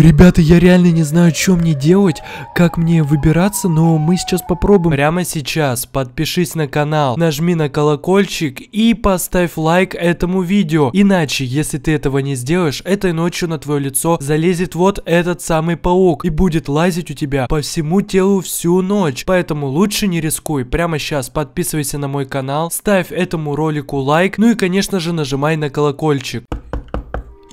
Ребята, я реально не знаю, что мне делать, как мне выбираться, но мы сейчас попробуем. Прямо сейчас подпишись на канал, нажми на колокольчик и поставь лайк этому видео. Иначе, если ты этого не сделаешь, этой ночью на твое лицо залезет вот этот самый паук и будет лазить у тебя по всему телу всю ночь. Поэтому лучше не рискуй. Прямо сейчас подписывайся на мой канал, ставь этому ролику лайк, ну и конечно же нажимай на колокольчик.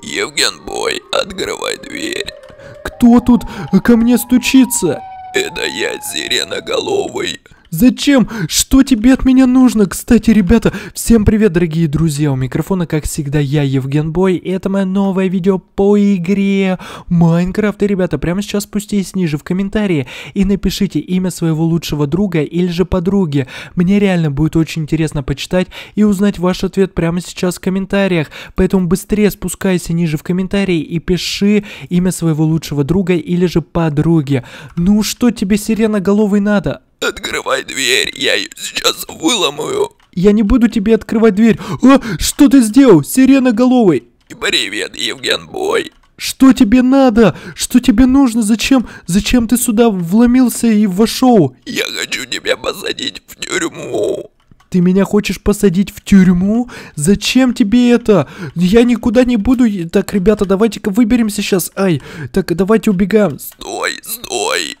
Евген Бой, открывай дверь. Кто тут ко мне стучится?» «Это я, сиреноголовый», Зачем? Что тебе от меня нужно? Кстати, ребята, всем привет, дорогие друзья. У микрофона, как всегда, я, Евген Бой. И это мое новое видео по игре Майнкрафт. И, ребята, прямо сейчас спуститесь ниже в комментарии и напишите имя своего лучшего друга или же подруги. Мне реально будет очень интересно почитать и узнать ваш ответ прямо сейчас в комментариях. Поэтому быстрее спускайся ниже в комментарии и пиши имя своего лучшего друга или же подруги. Ну что тебе, сиреноголовый, надо? Открывай дверь, я ее сейчас выломаю. Я не буду тебе открывать дверь. О, а, что ты сделал, сирена головой? Привет, Евген Бой. Что тебе надо? Что тебе нужно? Зачем? Зачем ты сюда вломился и вошел? Я хочу тебя посадить в тюрьму. Ты меня хочешь посадить в тюрьму? Зачем тебе это? Я никуда не буду. Так, ребята, давайте-ка выберемся сейчас. Ай, так, давайте убегаем. Стой, стой.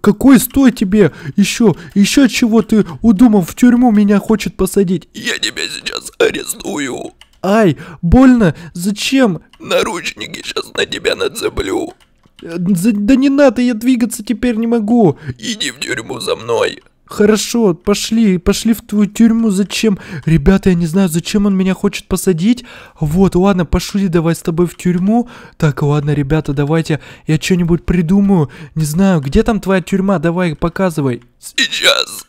Какой стой тебе? Еще, еще чего ты удумал? В тюрьму меня хочет посадить. Я тебя сейчас арестую. Ай, больно? Зачем? Наручники сейчас на тебя нацеплю. Э, да не надо, я двигаться теперь не могу. Иди в тюрьму за мной. Хорошо, пошли, пошли в твою тюрьму, зачем? Ребята, я не знаю, зачем он меня хочет посадить. Вот, ладно, пошли давай с тобой в тюрьму. Так, ладно, ребята, давайте, я что-нибудь придумаю. Не знаю, где там твоя тюрьма, давай, показывай. Сейчас.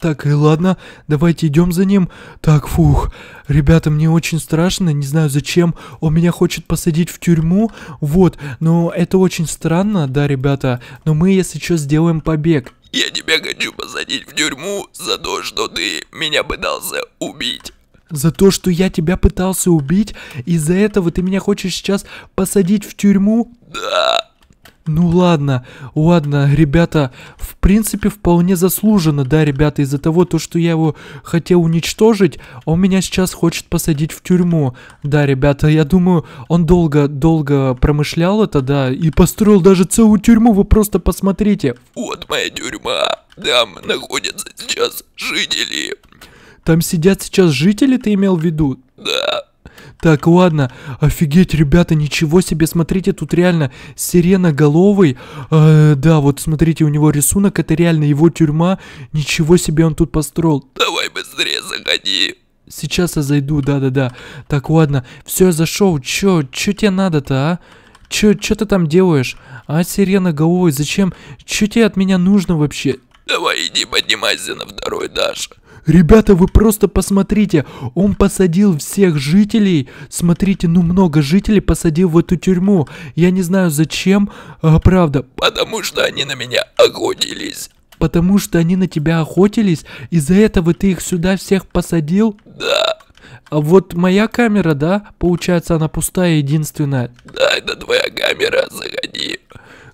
Так, и ладно, давайте идем за ним. Так, фух, ребята, мне очень страшно, не знаю зачем. Он меня хочет посадить в тюрьму, вот, но это очень странно, да, ребята. Но мы, если что, сделаем побег. Я тебя хочу посадить в тюрьму за то, что ты меня пытался убить. За то, что я тебя пытался убить? Из-за этого ты меня хочешь сейчас посадить в тюрьму? Да. Ну ладно, ладно, ребята, в принципе, вполне заслуженно, да, ребята, из-за того, то, что я его хотел уничтожить, он меня сейчас хочет посадить в тюрьму. Да, ребята, я думаю, он долго-долго промышлял это, да, и построил даже целую тюрьму, вы просто посмотрите. Вот моя тюрьма, там находятся сейчас жители. Там сидят сейчас жители, ты имел в виду? Да, так, ладно, офигеть, ребята, ничего себе, смотрите, тут реально сиреноголовый. Э, да, вот смотрите, у него рисунок, это реально его тюрьма. Ничего себе он тут построил. Давай быстрее заходи. Сейчас я зайду, да-да-да. Так, ладно, все, я зашел. Чё, чё тебе надо-то, а? Чё, чё ты там делаешь? А, сирена головой, зачем? Чё тебе от меня нужно вообще? Давай, иди поднимайся на второй этаж. Ребята, вы просто посмотрите, он посадил всех жителей, смотрите, ну много жителей посадил в эту тюрьму. Я не знаю зачем, а, правда. Потому что они на меня охотились. Потому что они на тебя охотились, из-за этого ты их сюда всех посадил? Да. А вот моя камера, да? Получается, она пустая единственная. Да, это твоя камера, заходи.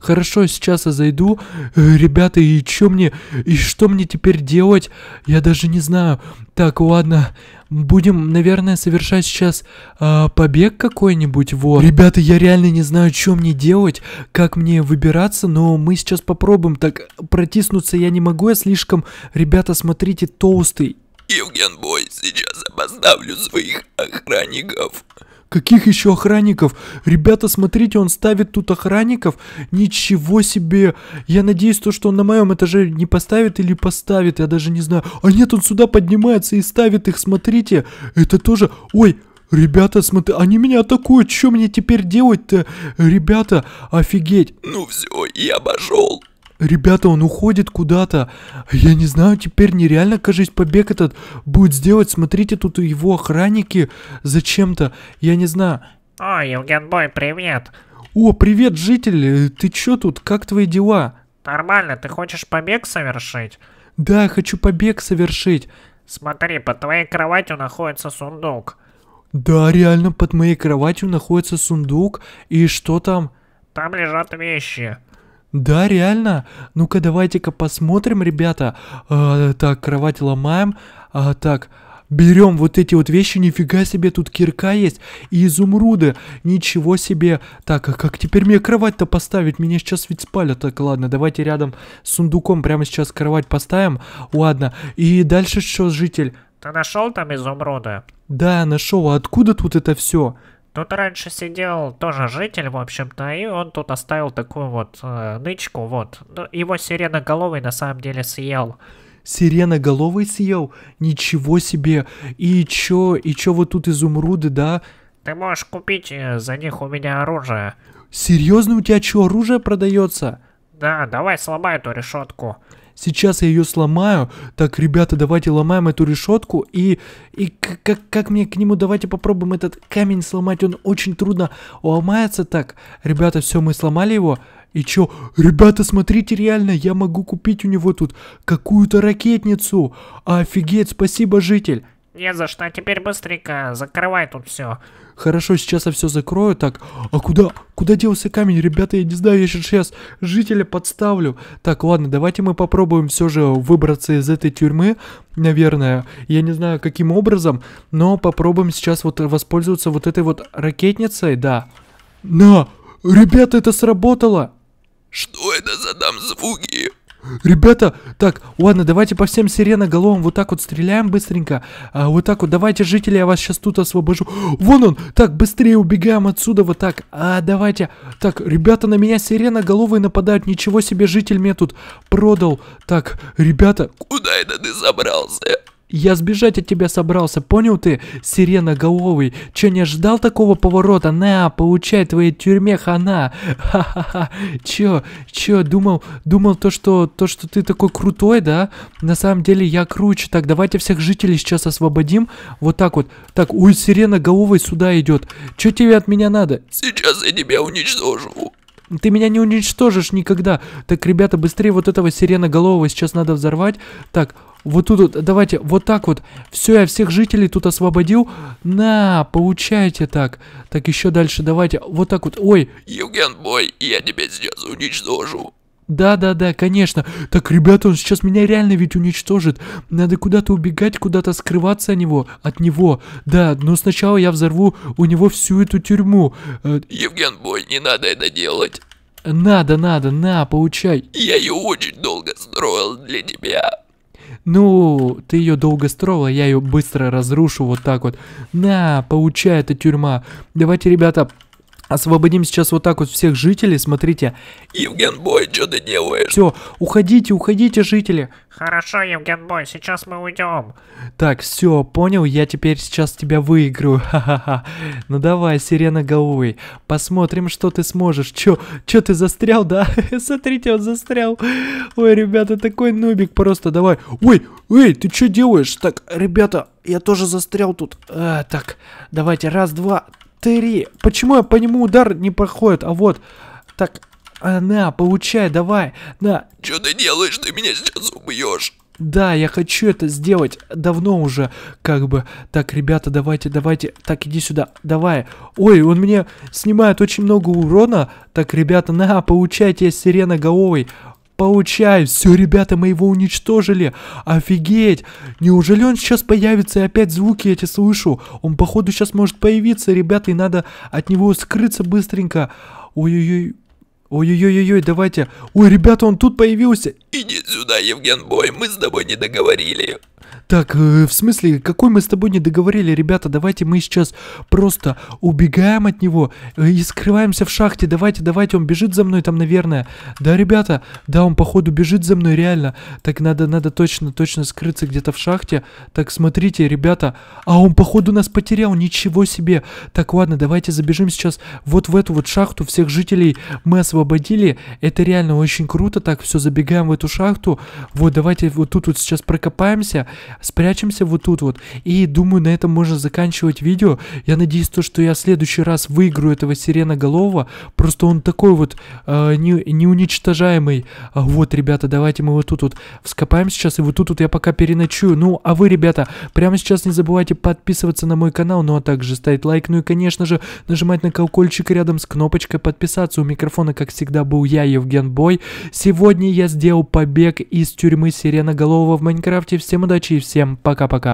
Хорошо, сейчас я зайду. Э, ребята, и чё мне, и что мне теперь делать? Я даже не знаю. Так, ладно, будем, наверное, совершать сейчас э, побег какой-нибудь, вот. Ребята, я реально не знаю, что мне делать, как мне выбираться, но мы сейчас попробуем. Так, протиснуться я не могу, я слишком... Ребята, смотрите, толстый. Евген Бой, сейчас я своих охранников. Каких еще охранников? Ребята, смотрите, он ставит тут охранников. Ничего себе. Я надеюсь, то, что он на моем этаже не поставит или поставит, я даже не знаю. А нет, он сюда поднимается и ставит их, смотрите. Это тоже... Ой, Ребята, смотри, они меня атакуют, что мне теперь делать-то? Ребята, офигеть. Ну все, я пошел. Ребята, он уходит куда-то. Я не знаю, теперь нереально, кажись, побег этот будет сделать. Смотрите, тут его охранники зачем-то. Я не знаю. О, Евгенбой, привет. О, привет, житель. Ты чё тут? Как твои дела? Нормально, ты хочешь побег совершить? Да, хочу побег совершить. Смотри, под твоей кроватью находится сундук. Да, реально, под моей кроватью находится сундук. И что там? Там лежат вещи. Да, реально? Ну-ка, давайте-ка посмотрим, ребята. А, так, кровать ломаем. А, так, Берем вот эти вот вещи, нифига себе, тут кирка есть и изумруды, ничего себе. Так, а как теперь мне кровать-то поставить? Меня сейчас ведь спалят. Так, ладно, давайте рядом с сундуком прямо сейчас кровать поставим. Ладно, и дальше что, житель? Ты нашел там изумруды? Да, нашел. А откуда тут это все? Тут раньше сидел тоже житель, в общем-то, и он тут оставил такую вот э, нычку, вот. Ну, его сиреноголовый на самом деле съел. Сиреноголовый съел? Ничего себе! И чё, и чё вот тут изумруды, да? Ты можешь купить э, за них у меня оружие. Серьезно, у тебя чё, оружие продается? Да, давай сломай эту решетку. Сейчас я ее сломаю. Так, ребята, давайте ломаем эту решетку. И, и как, как мне к нему? Давайте попробуем этот камень сломать. Он очень трудно ломается. Так, ребята, все, мы сломали его. И чё? Ребята, смотрите, реально, я могу купить у него тут какую-то ракетницу. Офигеть, спасибо, житель. Не за что, теперь быстренько закрывай тут все. Хорошо, сейчас я все закрою, так. А куда? Куда делся камень, ребята? Я не знаю, я сейчас жителя подставлю. Так, ладно, давайте мы попробуем все же выбраться из этой тюрьмы, наверное. Я не знаю, каким образом, но попробуем сейчас вот воспользоваться вот этой вот ракетницей, да. На! Ребята, это сработало! Что это за там звуки? Ребята, так, ладно, давайте по всем сиреноголовым вот так вот стреляем быстренько. А, вот так вот, давайте, жители, я вас сейчас тут освобожу. Вон он, так, быстрее убегаем отсюда, вот так. А, давайте, так, ребята, на меня сиреноголовые нападают, ничего себе, житель мне тут продал. Так, ребята, куда это ты забрался? Я сбежать от тебя собрался, понял ты, сиреноголовый? Че, не ожидал такого поворота? На, получай, твоей тюрьме хана. Ха-ха-ха. Че, че, думал, думал то, что, то, что ты такой крутой, да? На самом деле я круче. Так, давайте всех жителей сейчас освободим. Вот так вот. Так, ой, сиреноголовый сюда идет. Че тебе от меня надо? Сейчас я тебя уничтожу. Ты меня не уничтожишь никогда. Так, ребята, быстрее вот этого сиреноголового сейчас надо взорвать. Так, вот тут вот, давайте, вот так вот. Все, я всех жителей тут освободил. На, получайте так. Так, еще дальше давайте. Вот так вот. Ой. Евген, бой, я тебя сейчас уничтожу. Да-да-да, конечно. Так, ребята, он сейчас меня реально ведь уничтожит. Надо куда-то убегать, куда-то скрываться от него. От него. Да, но сначала я взорву у него всю эту тюрьму. Э, Евген, бой, не надо это делать. Надо, надо, на, получай. Я ее очень долго строил для тебя. Ну, ты ее долго строила, я ее быстро разрушу вот так вот. На, получай, эта тюрьма. Давайте, ребята, Освободим сейчас вот так вот всех жителей, смотрите. Евген Бой, что ты делаешь? Все, уходите, уходите, жители. Хорошо, Евген Бой, сейчас мы уйдем. Так, все, понял, я теперь сейчас тебя выиграю. Ха-ха-ха. Ну давай, сирена головой. Посмотрим, что ты сможешь. Че, че ты застрял, да? Смотрите, он застрял. Ой, ребята, такой нубик просто, давай. Ой, эй, ты что делаешь? Так, ребята, я тоже застрял тут. А, так, давайте, раз, два, Три. Почему я по нему удар не проходит? А вот. Так, а, на, получай, давай. На. Что ты делаешь? Ты меня сейчас убьешь. Да, я хочу это сделать давно уже, как бы. Так, ребята, давайте, давайте. Так, иди сюда, давай. Ой, он мне снимает очень много урона. Так, ребята, на, получайте, я сиреноголовый получай! Все, ребята, мы его уничтожили! Офигеть! Неужели он сейчас появится? И опять звуки эти слышу. Он, походу, сейчас может появиться, ребята, и надо от него скрыться быстренько. Ой-ой-ой. Ой-ой-ой-ой, давайте. Ой, ребята, он тут появился. Иди сюда, Евген Бой, мы с тобой не договорили. Так, э, в смысле, какой мы с тобой не договорили, ребята? Давайте мы сейчас просто убегаем от него э, и скрываемся в шахте. Давайте, давайте, он бежит за мной там, наверное. Да, ребята, да, он походу бежит за мной, реально. Так надо, надо точно, точно скрыться где-то в шахте. Так, смотрите, ребята, а он походу нас потерял, ничего себе. Так, ладно, давайте забежим сейчас вот в эту вот шахту. Всех жителей мы освободили. Это реально очень круто, так, все, забегаем в эту эту шахту. Вот, давайте вот тут вот сейчас прокопаемся, спрячемся вот тут вот. И думаю, на этом можно заканчивать видео. Я надеюсь, то, что я в следующий раз выиграю этого сиреноголового. Просто он такой вот э, не, неуничтожаемый. Вот, ребята, давайте мы вот тут вот вскопаем сейчас. И вот тут вот я пока переночую. Ну, а вы, ребята, прямо сейчас не забывайте подписываться на мой канал, ну а также ставить лайк, ну и, конечно же, нажимать на колокольчик рядом с кнопочкой подписаться. У микрофона, как всегда, был я, Евген Бой. Сегодня я сделал побег из тюрьмы Сиреноголового в Майнкрафте. Всем удачи и всем пока-пока.